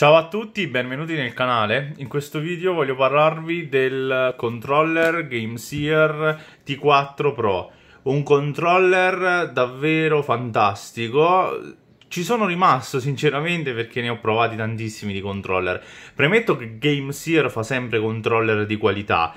Ciao a tutti, benvenuti nel canale. In questo video voglio parlarvi del controller GameSeer T4 Pro. Un controller davvero fantastico. Ci sono rimasto sinceramente perché ne ho provati tantissimi di controller. Premetto che GameSeer fa sempre controller di qualità,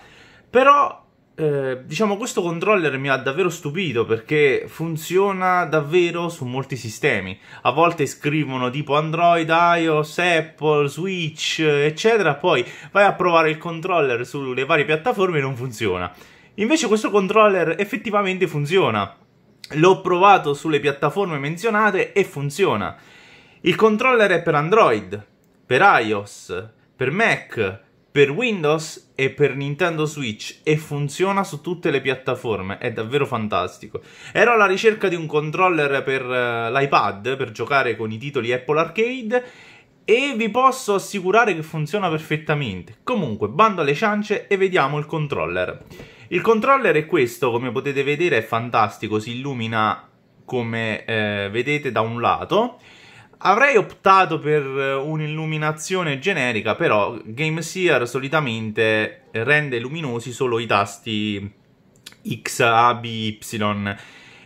però eh, diciamo questo controller mi ha davvero stupito perché funziona davvero su molti sistemi. A volte scrivono tipo Android, iOS, Apple, Switch, eccetera, poi vai a provare il controller sulle varie piattaforme e non funziona. Invece questo controller effettivamente funziona. L'ho provato sulle piattaforme menzionate e funziona. Il controller è per Android, per iOS, per Mac, per Windows e per Nintendo Switch e funziona su tutte le piattaforme, è davvero fantastico. Ero alla ricerca di un controller per uh, l'iPad per giocare con i titoli Apple Arcade e vi posso assicurare che funziona perfettamente. Comunque, bando alle ciance e vediamo il controller. Il controller è questo, come potete vedere è fantastico, si illumina come eh, vedete da un lato Avrei optato per eh, un'illuminazione generica, però GameSeer solitamente rende luminosi solo i tasti X, A, B, Y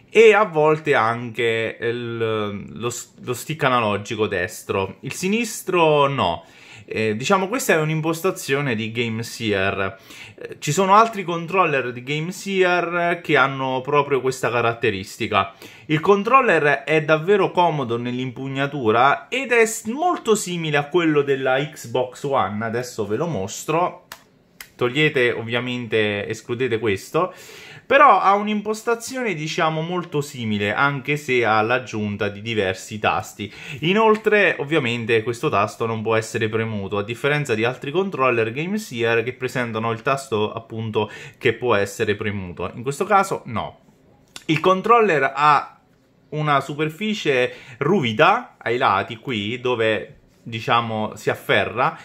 e a volte anche il, lo, lo stick analogico destro. Il sinistro no. Eh, diciamo questa è un'impostazione di GameSeer. Eh, ci sono altri controller di GameSeer che hanno proprio questa caratteristica. Il controller è davvero comodo nell'impugnatura ed è molto simile a quello della Xbox One, adesso ve lo mostro togliete ovviamente, escludete questo, però ha un'impostazione diciamo molto simile anche se ha l'aggiunta di diversi tasti. Inoltre ovviamente questo tasto non può essere premuto a differenza di altri controller GameSeer che presentano il tasto appunto che può essere premuto. In questo caso no. Il controller ha una superficie ruvida ai lati qui dove diciamo si afferra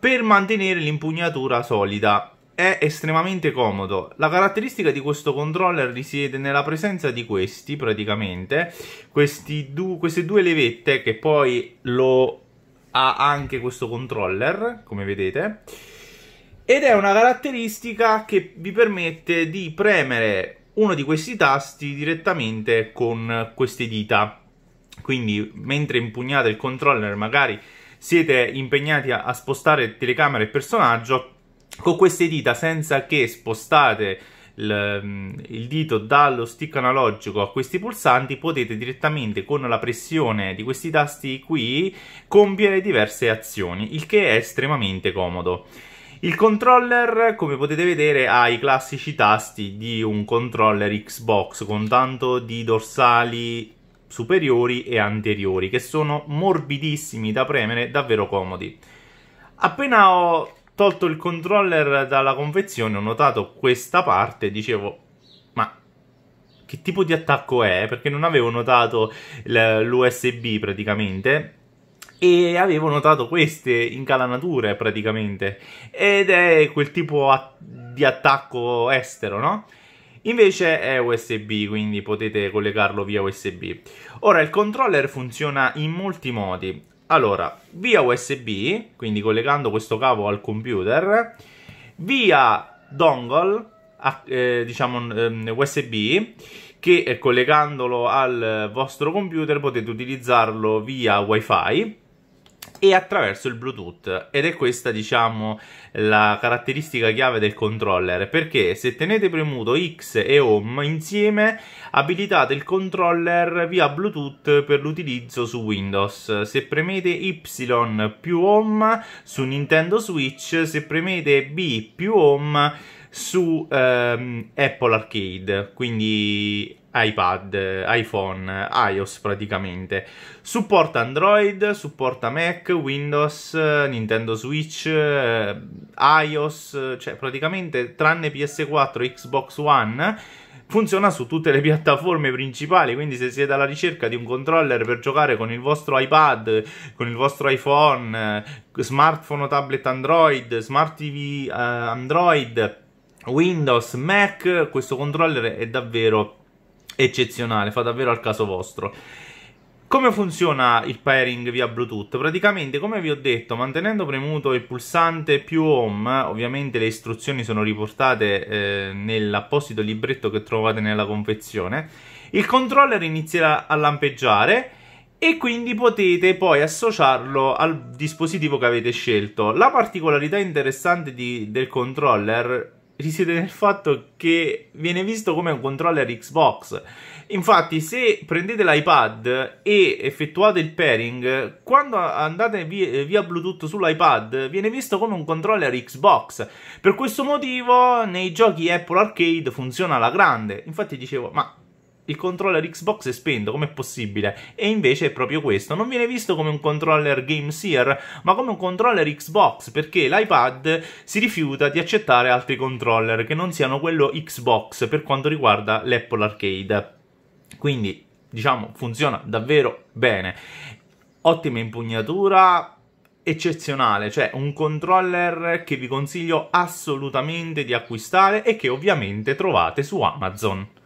per mantenere l'impugnatura solida. È estremamente comodo. La caratteristica di questo controller risiede nella presenza di questi, praticamente, questi du queste due levette che poi lo ha anche questo controller, come vedete. Ed è una caratteristica che vi permette di premere uno di questi tasti direttamente con queste dita. Quindi mentre impugnate il controller magari siete impegnati a, a spostare telecamera e personaggio con queste dita senza che spostate il, mm, il, dito dallo stick analogico a questi pulsanti potete direttamente con la pressione di questi tasti qui compiere diverse azioni il che è estremamente comodo il controller, come potete vedere, ha i classici tasti di un controller Xbox con tanto di dorsali superiori e anteriori, che sono morbidissimi da premere, davvero comodi. Appena ho tolto il controller dalla confezione, ho notato questa parte dicevo, ma che tipo di attacco è? Perché non avevo notato l'USB praticamente, e avevo notato queste incalanature praticamente ed è quel tipo di attacco estero, no? Invece è USB, quindi potete collegarlo via USB. Ora, il controller funziona in molti modi. Allora, via USB, quindi collegando questo cavo al computer, via dongle, eh, diciamo mm, eh, USB, che collegandolo al vostro computer potete utilizzarlo via WiFi e attraverso il Bluetooth ed è questa diciamo la caratteristica chiave del controller perché se tenete premuto X e Home insieme abilitate il controller via Bluetooth per l'utilizzo su Windows se premete Y più Home su Nintendo Switch se premete B più Home su ehm, Apple Arcade quindi iPad, iPhone, iOS praticamente. Supporta Android, supporta Mac, Windows, Nintendo Switch, eh, iOS, cioè praticamente tranne PS4 Xbox One funziona su tutte le piattaforme principali, quindi se siete alla ricerca di un controller per giocare con il vostro iPad, con il vostro iPhone, eh, smartphone o tablet Android, smart TV eh, Android, Windows, Mac, questo controller è davvero eccezionale, fa davvero al caso vostro. Come funziona il pairing via Bluetooth? Praticamente, come vi ho detto, mantenendo premuto il pulsante più home, ovviamente le istruzioni sono riportate eh, nell'apposito libretto che trovate nella confezione, il controller inizierà a lampeggiare e quindi potete poi associarlo al dispositivo che avete scelto. La particolarità interessante di, del controller risiede nel fatto che viene visto come un controller Xbox. Infatti, se prendete l'iPad e effettuate il pairing, quando andate via, via Bluetooth sull'iPad, viene visto come un controller Xbox. Per questo motivo, nei giochi Apple Arcade funziona alla grande. Infatti, dicevo, ma il controller Xbox è spento, com'è possibile? E invece è proprio questo, non viene visto come un controller Game Sear, ma come un controller Xbox, perché l'iPad si rifiuta di accettare altri controller che non siano quello Xbox per quanto riguarda l'Apple Arcade. Quindi, diciamo, funziona davvero bene. Ottima impugnatura, eccezionale, cioè un controller che vi consiglio assolutamente di acquistare e che ovviamente trovate su Amazon.